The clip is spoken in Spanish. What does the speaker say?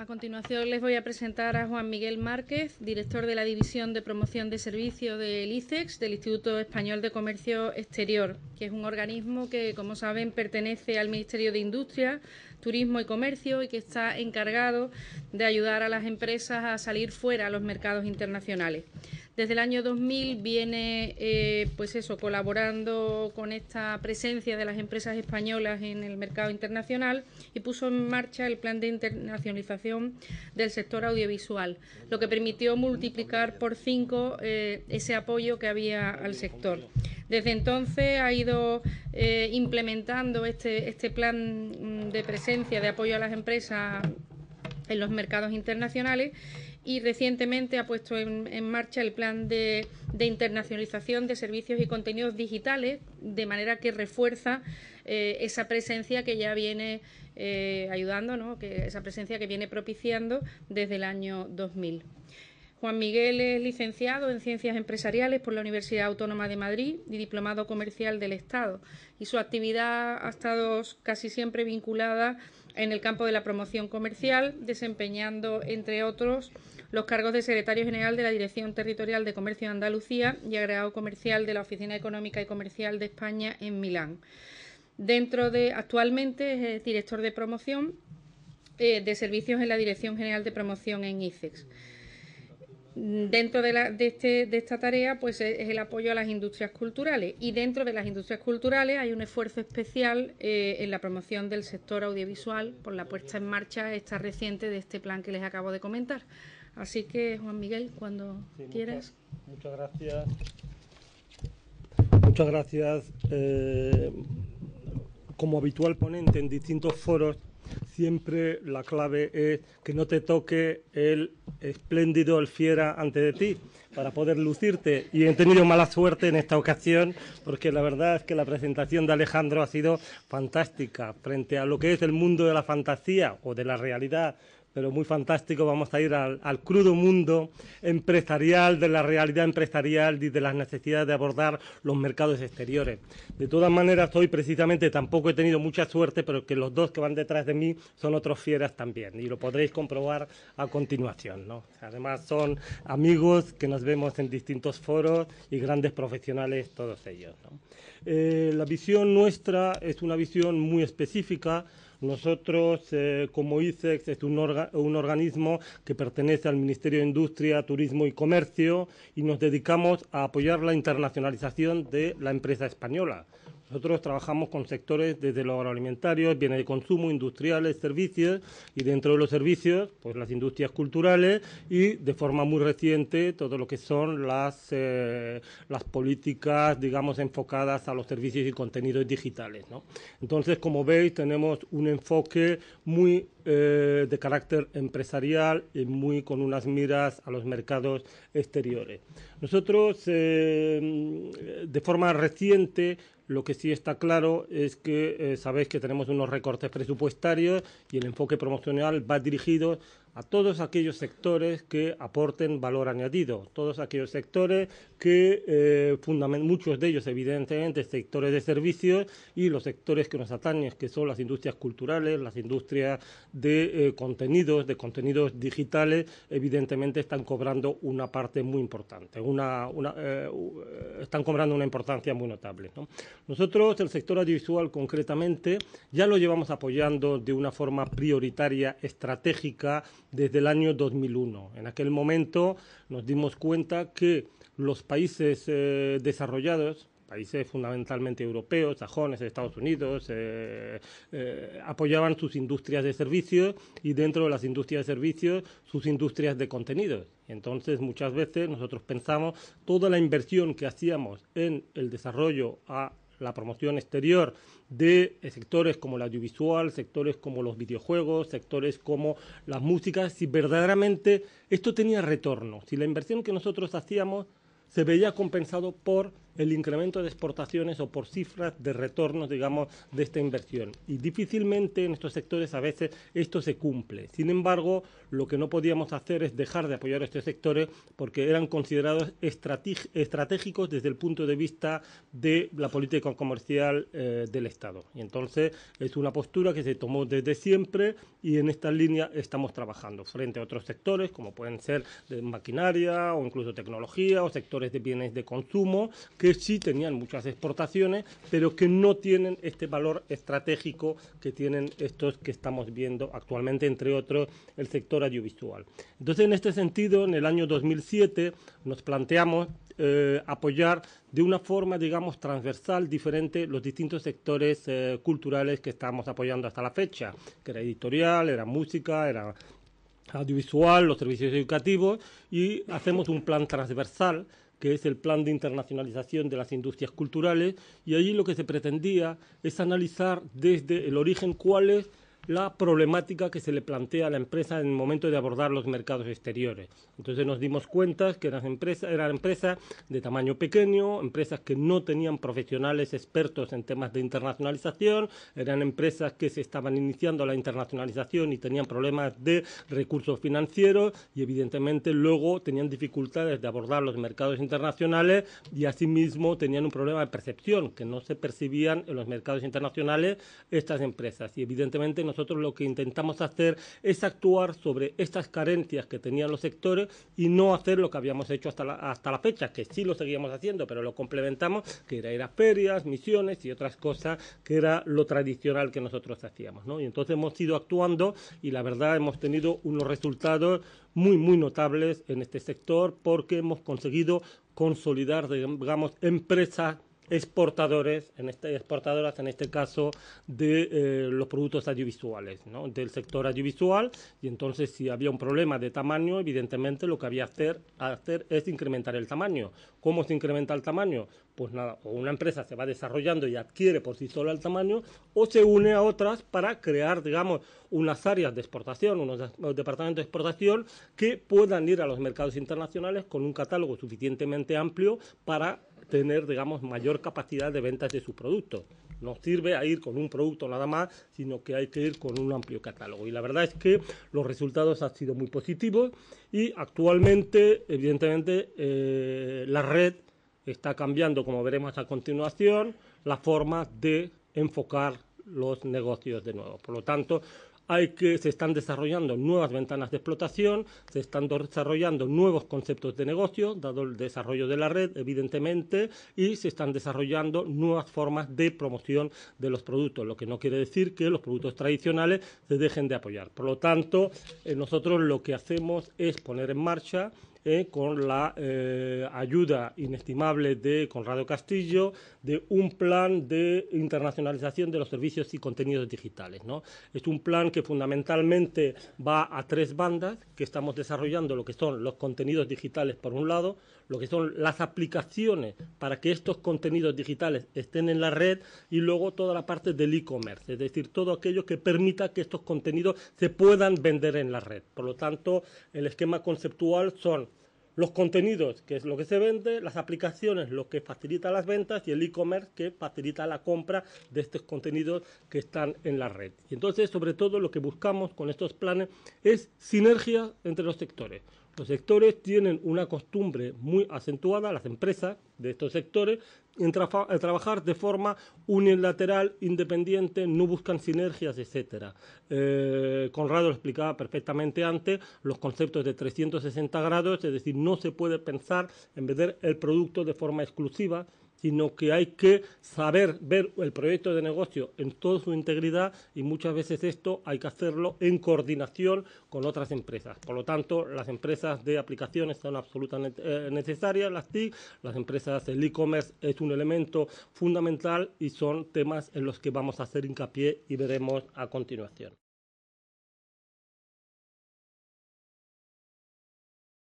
A continuación les voy a presentar a Juan Miguel Márquez, director de la División de Promoción de Servicios del ICEX, del Instituto Español de Comercio Exterior, que es un organismo que, como saben, pertenece al Ministerio de Industria, Turismo y Comercio y que está encargado de ayudar a las empresas a salir fuera a los mercados internacionales. Desde el año 2000 viene, eh, pues eso, colaborando con esta presencia de las empresas españolas en el mercado internacional y puso en marcha el plan de internacionalización del sector audiovisual, lo que permitió multiplicar por cinco eh, ese apoyo que había al sector. Desde entonces ha ido eh, implementando este, este plan mm, de presencia de apoyo a las empresas en los mercados internacionales y recientemente ha puesto en, marcha el plan de, internacionalización de servicios y contenidos digitales, de manera que refuerza eh, esa presencia que ya viene eh, ayudando, ¿no? que, esa presencia que viene propiciando desde el año 2000. Juan Miguel es licenciado en Ciencias Empresariales por la Universidad Autónoma de Madrid y diplomado comercial del Estado. Y su actividad ha estado casi siempre vinculada en el campo de la promoción comercial, desempeñando, entre otros, los cargos de secretario general de la Dirección Territorial de Comercio de Andalucía y agregado comercial de la Oficina Económica y Comercial de España en Milán. Dentro de, actualmente es director de promoción eh, de servicios en la Dirección General de Promoción en ICEX dentro de, este, de, esta tarea pues es, el apoyo a las industrias culturales y dentro de las industrias culturales hay un esfuerzo especial eh, en la promoción del sector audiovisual por la puesta en marcha esta reciente de este plan que les acabo de comentar. Así que Juan Miguel, cuando quieras. Muchas, gracias. Muchas gracias. Eh, como habitual ponente en distintos foros siempre la clave es que no te toque el espléndido, el fiera ante de ti, para poder lucirte. Y he tenido mala suerte en esta ocasión, porque la verdad es que la presentación de Alejandro ha sido fantástica frente a lo que es el mundo de la fantasía o de la realidad pero muy fantástico. Vamos a ir al, crudo mundo empresarial, de la realidad empresarial y de las necesidades de abordar los mercados exteriores. De todas maneras, hoy precisamente tampoco he tenido mucha suerte, pero que los dos que van detrás de mí son otros fieras también, y lo podréis comprobar a continuación. Además, son amigos que nos vemos en distintos foros y grandes profesionales todos ellos. Eh, la visión nuestra es una visión muy específica nosotros, eh, como ICEX, es un organismo que pertenece al Ministerio de Industria, Turismo y Comercio y nos dedicamos a apoyar la internacionalización de la empresa española nosotros trabajamos con sectores desde los agroalimentarios, bienes de consumo, industriales, servicios y dentro de los servicios, pues las industrias culturales y de forma muy reciente todo lo que son las, eh, las políticas, digamos, enfocadas a los servicios y contenidos digitales. Entonces, como veis, tenemos un enfoque muy eh, de carácter empresarial y muy con unas miras a los mercados exteriores. Nosotros, eh, de forma reciente, lo que sí está claro es que eh, sabéis que tenemos unos recortes presupuestarios y el enfoque promocional va dirigido a todos aquellos sectores que aporten valor añadido, todos aquellos sectores que, eh, muchos de ellos evidentemente, sectores de servicios y los sectores que nos atañen, que son las industrias culturales, las industrias de eh, contenidos, de contenidos digitales, evidentemente están cobrando una parte muy importante, una, eh, eh, están cobrando una importancia muy notable. Nosotros, el sector audiovisual concretamente, ya lo llevamos apoyando de una forma prioritaria, estratégica, desde el año 2001. En aquel momento nos dimos cuenta que los países eh, desarrollados, países fundamentalmente europeos, sajones, Estados Unidos, eh, eh, apoyaban sus industrias de servicios y dentro de las industrias de servicios sus industrias de contenidos. Entonces, muchas veces nosotros pensamos toda la inversión que hacíamos en el desarrollo a la promoción exterior de sectores como el audiovisual, sectores como los videojuegos, sectores como las músicas, si verdaderamente esto tenía retorno, si la inversión que nosotros hacíamos se veía compensado por el incremento de exportaciones o por cifras de retornos, digamos, de esta inversión. Y difícilmente en estos sectores a veces esto se cumple. Sin embargo, lo que no podíamos hacer es dejar de apoyar a estos sectores porque eran considerados estratégicos desde el punto de vista de la política comercial eh, del Estado. Y entonces es una postura que se tomó desde siempre y en esta línea estamos trabajando frente a otros sectores como pueden ser de maquinaria o incluso tecnología o sectores de bienes de consumo, que sí tenían muchas exportaciones, pero que no tienen este valor estratégico que tienen estos que estamos viendo actualmente, entre otros, el sector audiovisual. Entonces, en este sentido, en el año 2007 nos planteamos eh, apoyar de una forma, digamos, transversal, diferente, los distintos sectores eh, culturales que estábamos apoyando hasta la fecha, que era editorial, era música, era audiovisual, los servicios educativos, y hacemos un plan transversal que es el Plan de Internacionalización de las Industrias Culturales, y allí lo que se pretendía es analizar desde el origen cuáles la problemática que se le plantea a la empresa en el momento de abordar los mercados exteriores. Entonces nos dimos cuenta que las empresas, eran empresas de tamaño pequeño, empresas que no tenían profesionales expertos en temas de internacionalización, eran empresas que se estaban iniciando la internacionalización y tenían problemas de recursos financieros y evidentemente luego tenían dificultades de abordar los mercados internacionales y asimismo tenían un problema de percepción, que no se percibían en los mercados internacionales estas empresas. Y evidentemente nosotros lo que intentamos hacer es actuar sobre estas carencias que tenían los sectores y no hacer lo que habíamos hecho hasta la, hasta la fecha, que sí lo seguíamos haciendo, pero lo complementamos, que era ir a ferias, misiones y otras cosas, que era lo tradicional que nosotros hacíamos. Y entonces hemos ido actuando y la verdad hemos tenido unos resultados muy, muy notables en este sector porque hemos conseguido consolidar, digamos, empresas exportadores, en este, exportadoras en este caso, de eh, los productos audiovisuales, del sector audiovisual. Y entonces, si había un problema de tamaño, evidentemente lo que había que hacer, hacer es incrementar el tamaño. ¿Cómo se incrementa el tamaño? Pues nada, o una empresa se va desarrollando y adquiere por sí sola el tamaño, o se une a otras para crear, digamos, unas áreas de exportación, unos departamentos de exportación que puedan ir a los mercados internacionales con un catálogo suficientemente amplio para tener, digamos, mayor capacidad de ventas de su producto. No sirve a ir con un producto nada más, sino que hay que ir con un amplio catálogo. Y la verdad es que los resultados han sido muy positivos y actualmente, evidentemente, eh, la red está cambiando, como veremos a continuación, la forma de enfocar los negocios de nuevo. Por lo tanto, hay que, se están desarrollando nuevas ventanas de explotación, se están desarrollando nuevos conceptos de negocio, dado el desarrollo de la red, evidentemente, y se están desarrollando nuevas formas de promoción de los productos, lo que no quiere decir que los productos tradicionales se dejen de apoyar. Por lo tanto, eh, nosotros lo que hacemos es poner en marcha eh, con la eh, ayuda inestimable de Conrado Castillo, de un plan de internacionalización de los servicios y contenidos digitales. Es un plan que fundamentalmente va a tres bandas, que estamos desarrollando lo que son los contenidos digitales por un lado, lo que son las aplicaciones para que estos contenidos digitales estén en la red y luego toda la parte del e-commerce, es decir, todo aquello que permita que estos contenidos se puedan vender en la red. Por lo tanto, el esquema conceptual son los contenidos, que es lo que se vende, las aplicaciones, lo que facilita las ventas y el e-commerce que facilita la compra de estos contenidos que están en la red. Y entonces, sobre todo, lo que buscamos con estos planes es sinergia entre los sectores. Los sectores tienen una costumbre muy acentuada, las empresas de estos sectores en trabajar de forma unilateral, independiente, no buscan sinergias, etc. Eh, Conrado lo explicaba perfectamente antes, los conceptos de 360 grados, es decir, no se puede pensar en vender el producto de forma exclusiva, sino que hay que saber ver el proyecto de negocio en toda su integridad y muchas veces esto hay que hacerlo en coordinación con otras empresas. Por lo tanto, las empresas de aplicaciones son absolutamente eh, necesarias, las TIC, las empresas, del e-commerce es un elemento fundamental y son temas en los que vamos a hacer hincapié y veremos a continuación.